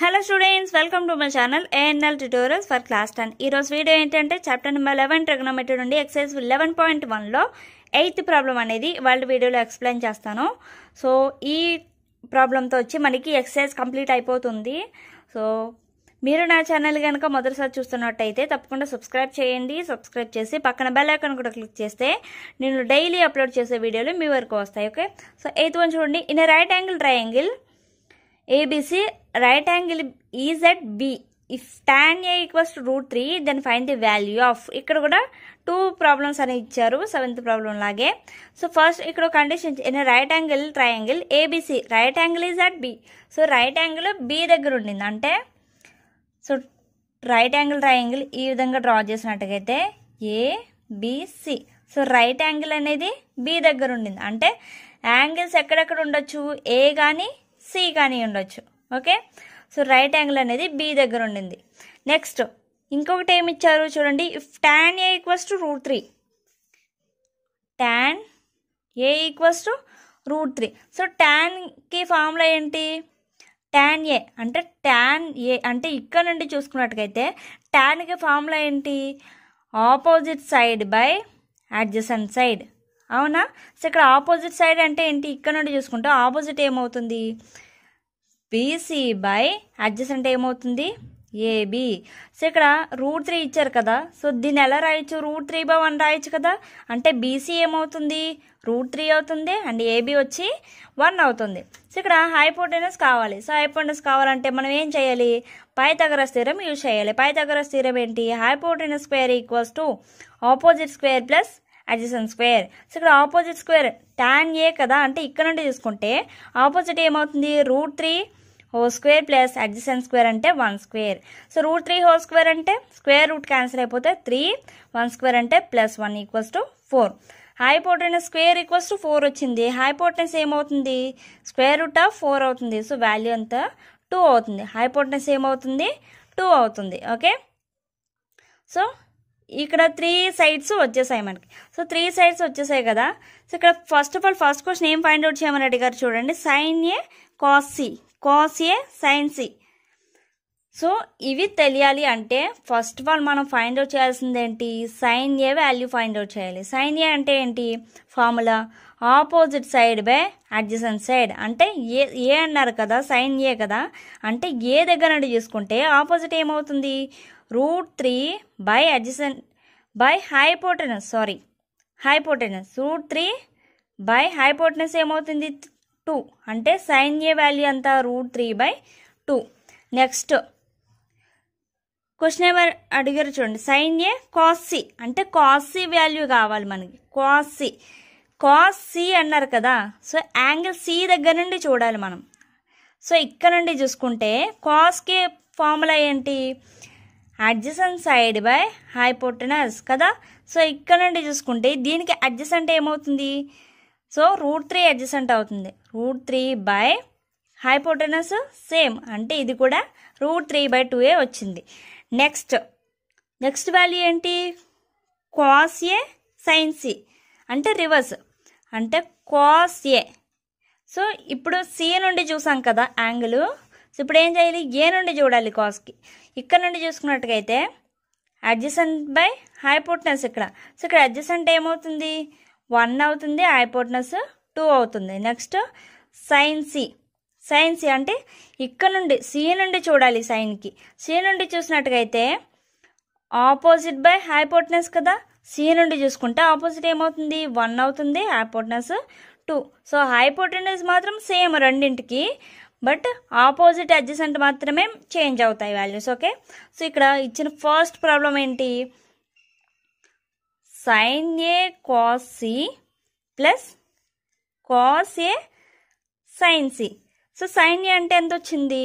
Hello students welcome to my channel ANL tutorials for class ten ఈ రోజు video ఏంటంటే chapter number eleven trigonometry నుండి exercise eleven point వన్లో eighth problem అనేది వాళ్ళ వీడియోలో ఎక్స్ప్లెయిన్ చేస్తాను సో ఈ ప్రాబ్లంతో వచ్చి మనకి ఎక్సైజ్ కంప్లీట్ అయిపోతుంది సో మీరు నా ఛానల్ కనుక మొదటిసారి చూస్తున్నట్టయితే తప్పకుండా సబ్స్క్రైబ్ చేయండి సబ్స్క్రైబ్ చేసి పక్కన బెల్ ఐకాన్ కూడా క్లిక్ చేస్తే నేను డైలీ అప్లోడ్ చేసే వీడియోలు మీ వరకు వస్తాయి ఓకే సో ఎయిత్ వన్ చూడండి in right angle triangle ABC right angle is at B. If tan A equals to root three then find the value of ఇక్కడ కూడా టూ ప్రాబ్లమ్స్ అని ఇచ్చారు సెవెంత్ ప్రాబ్లం లాగే సో ఫస్ట్ ఇక్కడ condition in right angle triangle ABC right angle is at B so right angle B దగ్గర ఉండింది అంటే so right angle triangle ఈ విధంగా డ్రా చేసినట్టుగైతే ఏబిసి సో రైట్ యాంగిల్ అనేది బి దగ్గర ఉండింది అంటే యాంగిల్స్ ఎక్కడెక్కడ ఉండొచ్చు ఏ కానీ సి కానీ ఉండొచ్చు ఓకే సో రైట్ యాంగిల్ అనేది బి దగ్గర ఉండింది నెక్స్ట్ ఇంకొకటి ఏమి ఇచ్చారు చూడండి if tan A equals to root three tan A equals to root three so ట్యాన్కి ఫార్ములా ఏంటి ట్యాన్ ఏ అంటే ట్యాన్ ఏ అంటే ఇక్కడ నుండి చూసుకున్నట్టుకైతే ట్యాన్కి ఫార్ములా ఏంటి opposite side by adjacent side అవునా సో ఇక్కడ ఆపోజిట్ సైడ్ అంటే ఏంటి ఇక్కడ నుండి చూసుకుంటే ఆపోజిట్ ఏమవుతుంది బీసీ బై అడ్జస్ అంటే ఏమవుతుంది ఏబి సో ఇక్కడ రూట్ త్రీ ఇచ్చారు కదా సో దీన్ని ఎలా రాయొచ్చు రూట్ త్రీ బై వన్ రాయొచ్చు కదా అంటే బీసీ ఏమవుతుంది రూట్ త్రీ అవుతుంది అండ్ ఏబి వచ్చి వన్ అవుతుంది సో ఇక్కడ హైపోటెనస్ కావాలి సో హైపోటెనస్ కావాలంటే మనం ఏం చేయాలి పైతగర స్థిరం యూజ్ చేయాలి పైతగరస్ స్థిరం ఏంటి hypotenuse square equals to opposite square plus adjacent square so ఇక్కడ ఆపోజిట్ స్క్వేర్ టాన్ ఏ కదా అంటే ఇక్కడ నుండి తీసుకుంటే ఆపోజిట్ ఏమవుతుంది root three whole square plus adjacent square అంటే one square so root three whole square అంటే స్క్వేర్ రూట్ క్యాన్సిల్ అయిపోతే త్రీ వన్ స్క్వేర్ అంటే plus one equals to four hypotenuse square equals to four వచ్చింది hypotenuse ఏమవుతుంది square root of four అవుతుంది so value అంతా two అవుతుంది hypotenuse ఏమవుతుంది two అవుతుంది ఓకే సో ఇక్కడ త్రీ సైడ్స్ వచ్చేసాయి మనకి సో త్రీ సైడ్స్ వచ్చేసాయి కదా సో ఇక్కడ first of all first question ఏం ఫైండ్ అవుట్ చేయమని అడిగారు చూడండి sine A cos C cos A sine C so ఇవి తెలియాలి అంటే ఫస్ట్ ఆఫ్ ఆల్ మనం ఫైండ్ అవుట్ చేయాల్సింది ఏంటి sine A value find out చేయాలి సైన్ ఏ అంటే ఏంటి formula opposite side by adjacent side అంటే ఏ ఏ అన్నారు కదా సైన్ ఏ కదా అంటే ఏ దగ్గర నుండి చూసుకుంటే ఆపోజిట్ ఏమవుతుంది root three by adjacent by hypotenuse sorry hypotenuse root three by hypotenuse ఏమవుతుంది టూ అంటే సైన్ ఏ వాల్యూ అంతా root three by two next question ఎవరు అడిగారు చూడండి సైన్ ఏ కాస్సి అంటే సి వాల్యూ కావాలి మనకి కాస్సి కాస్ సి అన్నారు కదా సో యాంగిల్ సి దగ్గర నుండి చూడాలి మనం సో ఇక్కడ నుండి చూసుకుంటే కాస్కి ఫార్ములా ఏంటి అడ్జసన్ సైడ్ బై హైపోటెనస్ కదా సో ఇక్కడ నుండి చూసుకుంటే దీనికి అడ్జసెంట్ ఏమవుతుంది సో రూట్ త్రీ అడ్జసెంట్ అవుతుంది root three by hypotenuse same అంటే ఇది కూడా root three by two A వచ్చింది నెక్స్ట్ నెక్స్ట్ వాల్యూ ఏంటి కాస్ ఏ సైన్ సి అంటే రివర్స్ అంటే కాస్ ఏ సో ఇప్పుడు సి నుండి చూసాం కదా యాంగిల్ సో ఇప్పుడు ఏం చేయాలి ఏ నుండి చూడాలి కాస్కి ఇక్కడ నుండి చూసుకున్నట్టుగైతే అడ్జసెంట్ బై హైపోటనస్ ఇక్కడ సో ఇక్కడ అడ్జసెంట్ ఏమవుతుంది వన్ అవుతుంది హైపోటనస్ టూ అవుతుంది next sine C sine C అంటే ఇక్కడ నుండి సి నుండి చూడాలి సైన్కి సి నుండి చూసినట్టుగా అయితే ఆపోజిట్ బై హైపోటనస్ కదా సి నుండి చూసుకుంటే ఆపోజిట్ ఏమవుతుంది వన్ అవుతుంది హైపోర్ట్నెస్ టూ సో హైపోటనస్ మాత్రం సేమ్ రెండింటికి బట్ ఆపోజిట్ అడ్జసెంట్ మాత్రమే చేంజ్ అవుతాయి వాల్యూస్ ఓకే సో ఇక్కడ ఇచ్చిన ఫస్ట్ ప్రాబ్లం ఏంటి sine A cos C plus cos A sine C so sine A అంటే ఎంత వచ్చింది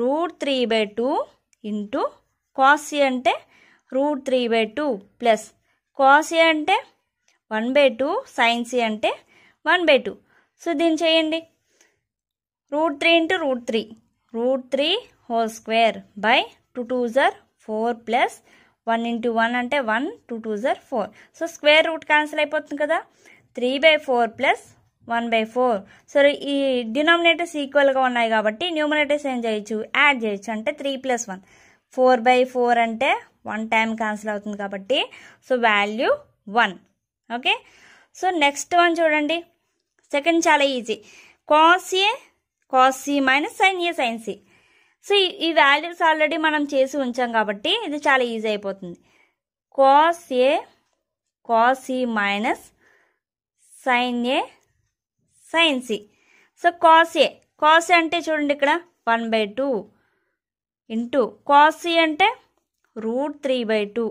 root three by two into cos A అంటే root three by two plus cos A అంటే one by two sine C అంటే one by two so దీన్ని చేయండి root three into root three root three whole square by two two జర్ four plus one into one అంటే one two two జర్ four so square root cancel అయిపోతుంది కదా three by four plus one by four so ఈ denominators ఈక్వల్గా ఉన్నాయి కాబట్టి numerators ఏం చేయొచ్చు యాడ్ చేయొచ్చు అంటే three plus one four by four అంటే వన్ టైం క్యాన్సిల్ అవుతుంది కాబట్టి so value one okay so next one చూడండి సెకండ్ చాలా easy cos A cos minus sine A sine C so ఈ వాల్యూస్ ఆల్రెడీ మనం చేసి ఉంచాం కాబట్టి ఇది చాలా ఈజీ అయిపోతుంది cos A cos minus sine A sine C so cos A cos అంటే చూడండి ఇక్కడ one by two into cos C అంటే root three by two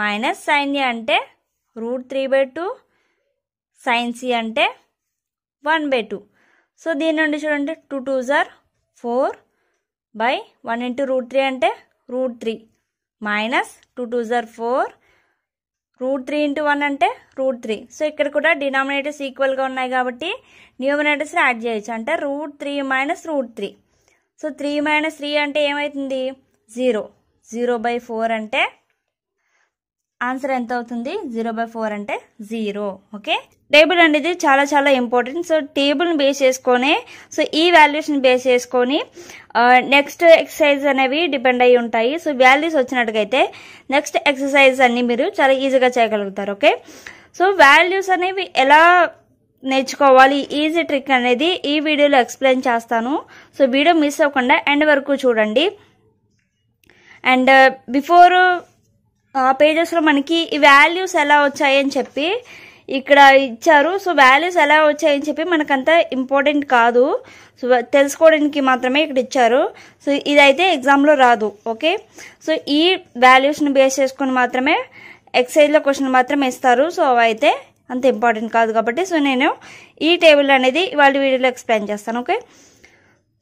minus sine A అంటే root three by two sine C అంటే one by two so దీని నుండి చూడండి two two జార్ four by one into root three అంటే root three minus two two జార్ four root three into one అంటే root three so ఇక్కడ కూడా డినామినేటర్స్ ఈక్వల్గా ఉన్నాయి కాబట్టి న్యూమినేటర్స్ యాడ్ చేయొచ్చు అంటే root three minus root three so three minus three అంటే ఏమవుతుంది జీరో జీరో బై ఫోర్ అంటే ఆన్సర్ ఎంత అవుతుంది జీరో బై ఫోర్ అంటే జీరో ఓకే టేబుల్ అనేది చాలా చాలా ఇంపార్టెంట్ సో టేబుల్ని బేస్ చేసుకొని సో ఈ వాల్యూస్ని బేస్ చేసుకొని నెక్స్ట్ ఎక్సర్సైజ్ అనేవి డిపెండ్ అయి ఉంటాయి సో వాల్యూస్ వచ్చినట్టుగైతే నెక్స్ట్ ఎక్సర్సైజ్ అన్ని మీరు చాలా ఈజీగా చేయగలుగుతారు ఓకే సో వాల్యూస్ అనేవి ఎలా నేర్చుకోవాలి ఈజీ ట్రిక్ అనేది ఈ వీడియోలో ఎక్స్ప్లెయిన్ చేస్తాను సో వీడియో మిస్ అవ్వకుండా ఎండ్ వరకు చూడండి అండ్ బిఫోర్ పేజెస్లో మనకి ఈ వాల్యూస్ ఎలా వచ్చాయని చెప్పి ఇక్కడ ఇచ్చారు సో వాల్యూస్ ఎలా వచ్చాయని చెప్పి మనకంత ఇంపార్టెంట్ కాదు సో తెలుసుకోవడానికి మాత్రమే ఇక్కడ ఇచ్చారు సో ఇదైతే ఎగ్జామ్లో రాదు ఓకే సో ఈ వాల్యూస్ని బేస్ చేసుకుని మాత్రమే ఎక్సైజ్లో క్వశ్చన్ మాత్రం ఇస్తారు సో అవైతే అంత ఇంపార్టెంట్ కాదు కాబట్టి సో నేను ఈ టేబుల్ అనేది ఇవాళ వీడియోలో ఎక్స్ప్లెయిన్ చేస్తాను ఓకే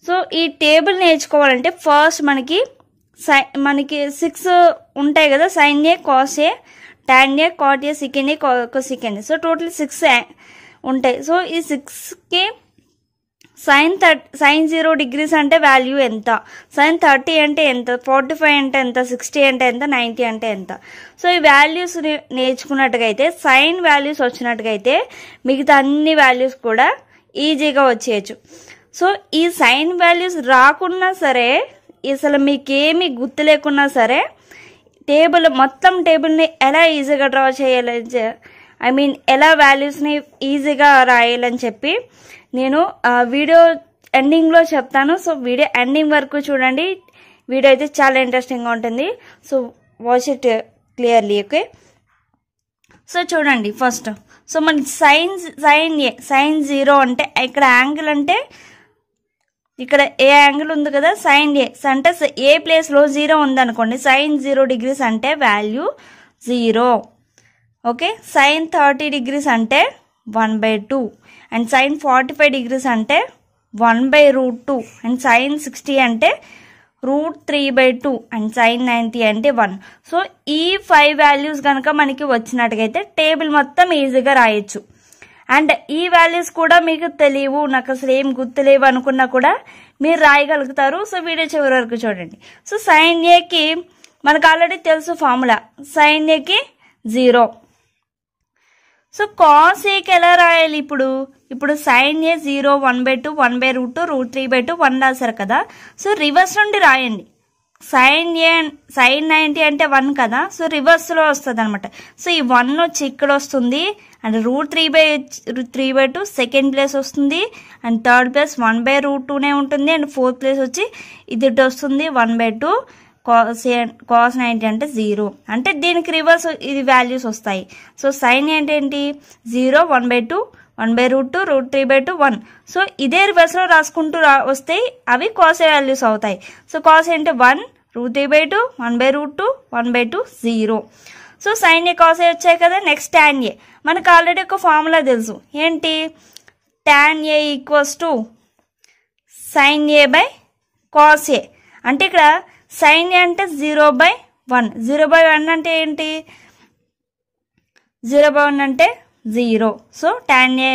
సో ఈ టేబుల్ నేర్చుకోవాలంటే ఫస్ట్ మనకి సై మనకి సిక్స్ ఉంటాయి కదా sine A cos A tan A cot A secant A cosecant so total six ఉంటాయి సో ఈ సిక్స్కి sine thirty sine zero degrees అంటే వాల్యూ ఎంత సైన్ థర్టీ అంటే ఎంత ఫార్టీ ఫైవ్ అంటే ఎంత సిక్స్టీ అంటే ఎంత నైంటీ అంటే ఎంత సో ఈ వాల్యూస్ నేర్చుకున్నట్టుగైతే సైన్ వాల్యూస్ వచ్చినట్టుగైతే మిగతా అన్ని వాల్యూస్ కూడా ఈజీగా వచ్చేయచ్చు సో ఈ సైన్ వాల్యూస్ రాకున్నా సరే అసలు మీకేమీ గుర్తు లేకున్నా సరే టేబుల్ మొత్తం టేబుల్ని ఎలా ఈజీగా డ్రా చేయాలని ఐ మీన్ ఎలా వాల్యూస్ని ఈజీగా రాయాలని చెప్పి నేను వీడియో ఎండింగ్లో చెప్తాను సో వీడియో ఎండింగ్ వరకు చూడండి వీడియో అయితే చాలా ఇంట్రెస్టింగ్గా ఉంటుంది so watch it clearly okay so చూడండి ఫస్ట్ సో మనకి సైన్ సైన్ సైన్ జీరో అంటే ఇక్కడ యాంగిల్ అంటే ఇక్కడ ఏ యాంగిల్ ఉంది కదా సైన్ ఎక్స్ అంటే ఏ ప్లేస్లో జీరో ఉందనుకోండి సైన్ జీరో డిగ్రీస్ అంటే value zero okay sine thirty degrees అంటే one by two and sine forty five degrees అంటే one by root two and sine sixty అంటే root three by two and sine ninety అంటే one so ఈ five values కనుక మనకి వచ్చినట్టుగా అయితే table మొత్తం ఈజీగా రాయొచ్చు అండ్ ఈ వాల్యూస్ కూడా మీకు తెలియవు నాకు అసలు ఏం గుర్తులేవు అనుకున్నా కూడా మీరు రాయగలుగుతారు సో వీడియో చివరి వరకు చూడండి సో సైన్ ఏకి మనకు ఆల్రెడీ తెలుసు ఫార్ములా సైన్ ఏకి జీరో సో కాస్ ఏకి ఎలా రాయాలి ఇప్పుడు ఇప్పుడు sine A zero one by two one by root two root three by two one రాశారు కదా సో రివర్స్ నుండి రాయండి సైన్ ఏ సైన్ నైంటీ అంటే వన్ కదా సో రివర్స్లో వస్తుంది అనమాట సో ఈ వన్ వచ్చి ఇక్కడ వస్తుంది and root three by three by two second place వస్తుంది and third place one by root టూనే ఉంటుంది అండ్ ఫోర్త్ ప్లేస్ వచ్చి ఇది వస్తుంది one by two cos cos ninety అంటే జీరో అంటే దీనికి రివర్స్ ఇది వాల్యూస్ వస్తాయి సో సైన్ ఏంటేంటి zero one by two one by root two root three by two one so ఇదే రివర్స్లో రాసుకుంటూ రా వస్తాయి అవి కాస్ వాల్యూస్ అవుతాయి సో కాస్ ఏంటి one root three by two one by root two one by two zero so sine A cos A వచ్చాయి కదా నెక్స్ట్ ట్యాన్ ఏ మనకు ఆల్రెడీ ఒక ఫార్ములా తెలుసు ఏంటి tan A equals to sine A by cos A అంటే ఇక్కడ sine A అంటే zero by one zero by one అంటే ఏంటి జీరో బై వన్ అంటే zero so tan A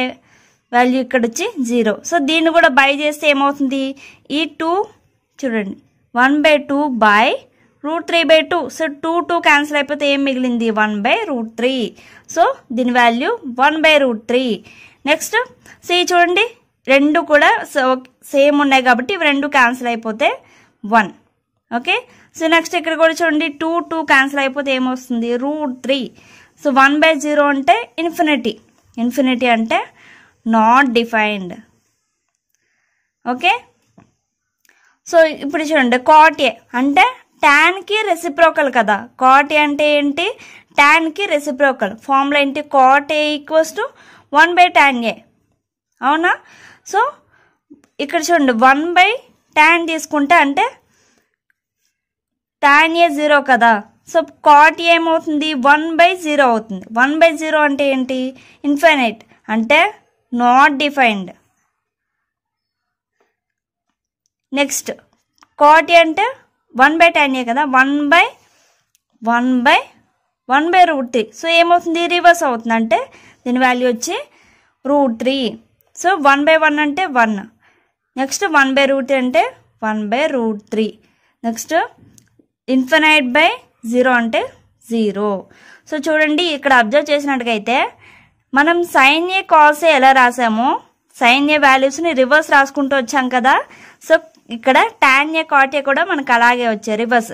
value ఇక్కడ వచ్చి జీరో సో దీన్ని కూడా బై చేస్తే ఏమవుతుంది ఈ టూ చూడండి one by two by root three by two so two two cancel అయిపోతే ఏం మిగిలింది one by root three so దీని value one by root three next see చూడండి రెండు కూడా సేమ్ ఉన్నాయి కాబట్టి ఇవి రెండు క్యాన్సిల్ అయిపోతే వన్ ఓకే సో నెక్స్ట్ ఇక్కడ కూడా చూడండి టూ టూ క్యాన్సిల్ అయిపోతే ఏమొస్తుంది root three so one by zero అంటే ఇన్ఫినిటీ ఇన్ఫినిటీ అంటే నాట్ డిఫైన్డ్ ఓకే సో ఇప్పుడు చూడండి కాట్ ఏ అంటే ట్యాన్కి రెసిప్రోకల్ కదా కాట్ అంటే ఏంటి ట్యాన్కి రెసిప్రోకల్ ఫామ్లో ఏంటి cot A equals to one by tan A అవునా సో ఇక్కడ చూడండి వన్ బై ట్యాన్ తీసుకుంటే అంటే ట్యాన్ ఏ జీరో కదా సో కాట్ ఏమవుతుంది వన్ బై జీరో అవుతుంది వన్ బై జీరో అంటే ఏంటి ఇన్ఫైనైట్ అంటే నాట్ డిఫైన్డ్ నెక్స్ట్ కాట్ అంటే వన్ బై టెన్ఏ కదా one by one by one by root three so ఏమవుతుంది రివర్స్ అవుతుంది అంటే దీని వాల్యూ వచ్చి root three so one by one అంటే one next one by root three అంటే one by root three next infinite by zero అంటే zero so చూడండి ఇక్కడ అబ్జర్వ్ చేసినట్టుగైతే మనం సైన్ ఏ కాల్స్ ఎలా రాసామో సైన్ ఏ వాల్యూస్ని రివర్స్ రాసుకుంటూ వచ్చాం కదా సో ఇక్కడ టాన్యే కాట్యే కూడా మనకు అలాగే వచ్చాయి రివర్స్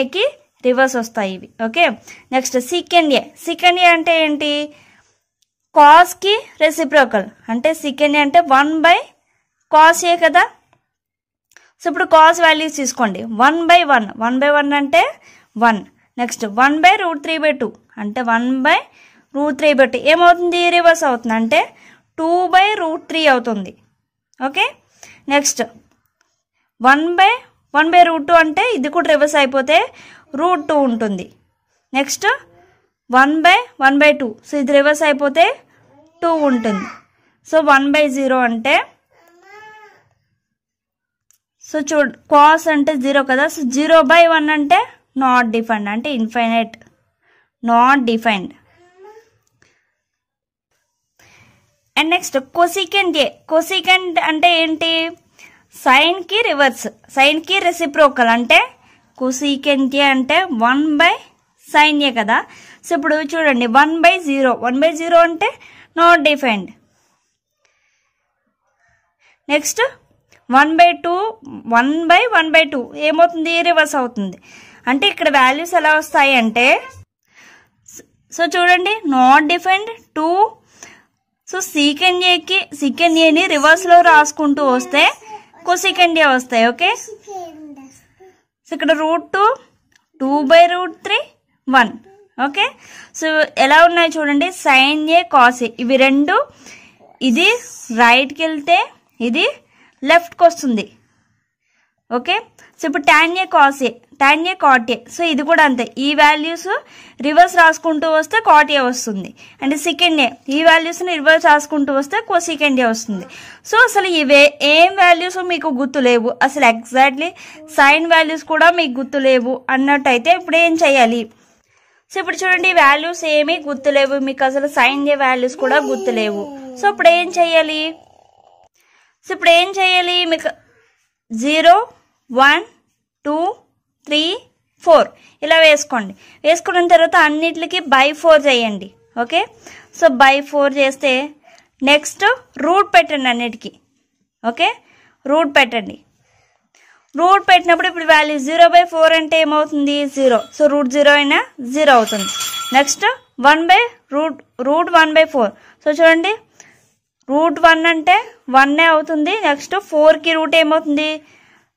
ఏకి రివర్స్ వస్తాయి ఇవి okay next second A second A అంటే ఏంటి కాస్కి రెసిప్రోకల్ అంటే సెకండ్ ఏ అంటే వన్ బై కాస్ ఏ కదా సో ఇప్పుడు కాస్ వాల్యూస్ తీసుకోండి one by one one by one అంటే one next one by root three by two అంటే one by root three by two ఏమవుతుంది రివర్స్ అవుతుంది అంటే టూ బై రూట్ త్రీ అవుతుంది okay next one by one by root two అంటే ఇది కూడా reverse అయిపోతే రూట్ టూ ఉంటుంది next one by one by two so ఇది రివర్స్ అయిపోతే టూ ఉంటుంది సో వన్ బై జీరో అంటే సో చూ కాస్ అంటే జీరో కదా సో జీరో బై వన్ అంటే నాట్ డిఫైన్డ్ అంటే infinite not defined and next cosecant A cosecant అంటే ఏంటి సైన్కి రివర్స్ సైన్కి రెసిప్రోకల్ అంటే కుసీకెంతే అంటే వన్ బై సైన్యే కదా సో ఇప్పుడు చూడండి one by zero one by zero అంటే not defined next one by two one by one by two ఏమవుతుంది రివర్స్ అవుతుంది అంటే ఇక్కడ వాల్యూస్ ఎలా వస్తాయి అంటే సో చూడండి not defined two so secant ఏకి సీకెన్ ఏని రివర్స్లో రాసుకుంటూ వస్తే ఎక్కువ సెకండ్ వస్తాయి ఓకే సో ఇక్కడ root two two by root three one okay so ఎలా ఉన్నాయి చూడండి సైన్ ఏ కాస్ ఏ ఇవి రెండు ఇది రైట్కి వెళ్తే ఇది లెఫ్ట్కి వస్తుంది ఓకే సో ఇప్పుడు tan A cos A tan A cot A so ఇది కూడా అంతే ఈ వాల్యూస్ రివర్స్ రాసుకుంటూ వస్తే కాట్ ఏ వస్తుంది అంటే సెకండ్ ఏ ఈ వాల్యూస్ని రివర్స్ రాసుకుంటూ వస్తే కో సెకండ్ ఏ వస్తుంది సో అసలు ఇవే ఏం వాల్యూస్ మీకు గుర్తు లేవు అసలు ఎగ్జాక్ట్లీ సైన్ వాల్యూస్ కూడా మీకు గుర్తు లేవు అన్నట్టయితే ఇప్పుడు ఏం చేయాలి సో ఇప్పుడు చూడండి వాల్యూస్ ఏమీ గుర్తులేవు మీకు అసలు సైన్ ఏ వాల్యూస్ కూడా గుర్తులేవు సో ఇప్పుడు ఏం చేయాలి సో ఇప్పుడు ఏం చేయాలి మీకు zero one two three four ఇలా వేసుకోండి వేసుకున్న తర్వాత అన్నిటికి బై ఫోర్ చేయండి ఓకే సో బై ఫోర్ చేస్తే నెక్స్ట్ రూట్ పెట్టండి అన్నిటికీ ఓకే రూట్ పెట్టండి రూట్ పెట్టినప్పుడు ఇప్పుడు వాల్యూ జీరో బై ఫోర్ అంటే ఏమవుతుంది జీరో సో రూట్ జీరో అయినా జీరో అవుతుంది next one by root root one by four so చూడండి రూట్ వన్ అంటే వన్నే అవుతుంది నెక్స్ట్ ఫోర్కి రూట్ ఏమవుతుంది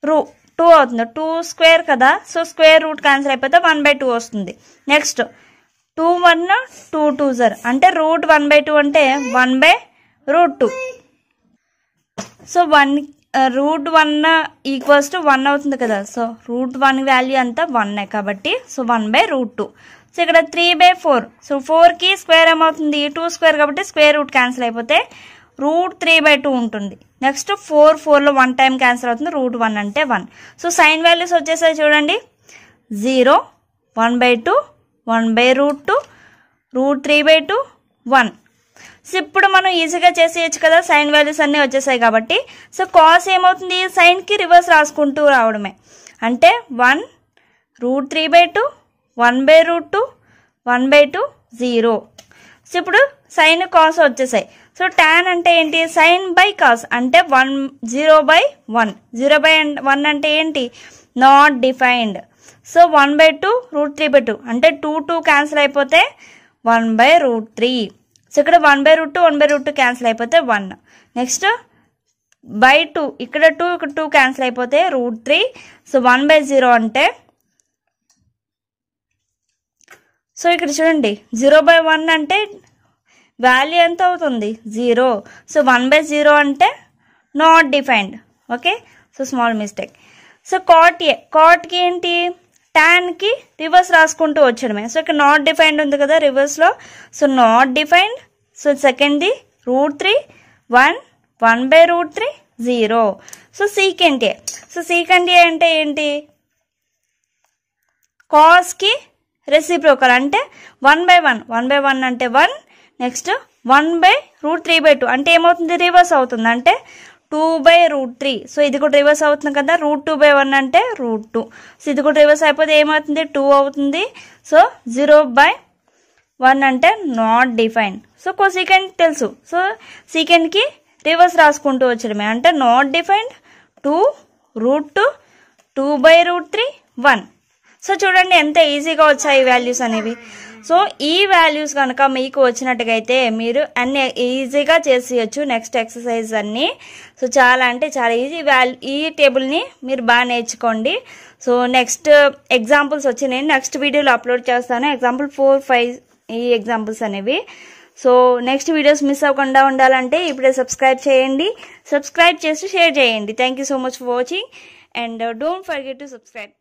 రూ టూ అవుతుంది టూ స్క్వేర్ కదా సో స్క్వేర్ రూట్ క్యాన్సిల్ అయిపోతే వన్ బై టూ వస్తుంది next two one two two జర్ అంటే రూట్ వన్ బై టూ అంటే one by root two so one root one equals to one అవుతుంది కదా so root one value అంతా one కాబట్టి so one by root two so ఇక్కడ three by four so ఫోర్కి square ఏమవుతుంది two square కాబట్టి square root cancel అయిపోతే root three by two ఉంటుంది నెక్స్ట్ ఫోర్ ఫోర్లో వన్ టైం క్యాన్సిల్ అవుతుంది రూట్ వన్ అంటే వన్ సో సైన్ వాల్యూస్ వచ్చేసరికి చూడండి zero one by two one by root two root three by two one so ఇప్పుడు మనం ఈజీగా చేసేయచ్చు కదా సైన్ వాల్యూస్ అన్నీ వచ్చేసాయి కాబట్టి సో కాస్ ఏమవుతుంది సైన్కి రివర్స్ రాసుకుంటూ రావడమే అంటే one root three by two one by root two one by two zero so ఇప్పుడు సైన్ కాస్ వచ్చేసాయి సో టాన్ అంటే ఏంటి సైన్ బై కాస్ అంటే one zero by one zero by one అంటే ఏంటి not defined so one by two root three by two అంటే two two cancel అయిపోతే one by root three so ఇక్కడ one by root two one by root two cancel అయిపోతే one next by two ఇక్కడ two ఇక్కడ two cancel అయిపోతే root three so one by zero అంటే so ఇక్కడ చూడండి zero by one అంటే value ఎంత అవుతుంది zero so one by zero అంటే not defined okay so small mistake so cot A కాట్కి ఏంటి ట్యాన్కి రివర్స్ రాసుకుంటూ వచ్చడమే సో ఇక్కడ నాట్ డిఫైన్డ్ ఉంది కదా రివర్స్లో సో నాట్ డిఫైన్డ్ సో సెకండ్ది root three one one by root three zero so second A so second A అంటే ఏంటి కాస్కి రెసిప్రోకల్ అంటే one by one one by one అంటే one next one by root three by two అంటే ఏమవుతుంది reverse అవుతుంది అంటే two by root three so ఇది కూడా రివర్స్ అవుతుంది కదా రూట్ టూ బై వన్ అంటే రూట్ టూ సో ఇది కూడా రివర్స్ అయిపోతే ఏమవుతుంది టూ అవుతుంది సో జీరో బై వన్ అంటే not define so cosecant తెలుసు సో సీకెండ్కి రివర్స్ రాసుకుంటూ వచ్చడమే అంటే not defined two root two two by root three one so చూడండి ఎంత ఈజీగా వచ్చాయి వాల్యూస్ అనేవి సో ఈ వాల్యూస్ కనుక మీకు వచ్చినట్టుగా అయితే మీరు అన్ని ఈజీగా చేసేయచ్చు నెక్స్ట్ ఎక్సర్సైజ్ అన్ని సో చాలా అంటే చాలా ఈజీ వాల్యూ ఈ టేబుల్ని మీరు బాగా నేర్చుకోండి సో నెక్స్ట్ ఎగ్జాంపుల్స్ వచ్చి నేను నెక్స్ట్ వీడియోలో అప్లోడ్ చేస్తాను ఎగ్జాంపుల్ ఫోర్ ఫైవ్ ఈ ఎగ్జాంపుల్స్ అనేవి సో నెక్స్ట్ వీడియోస్ మిస్ అవ్వకుండా ఉండాలంటే ఇప్పుడే సబ్స్క్రైబ్ చేయండి సబ్స్క్రైబ్ చేసి షేర్ చేయండి thank so much for watching and don't forget to subscribe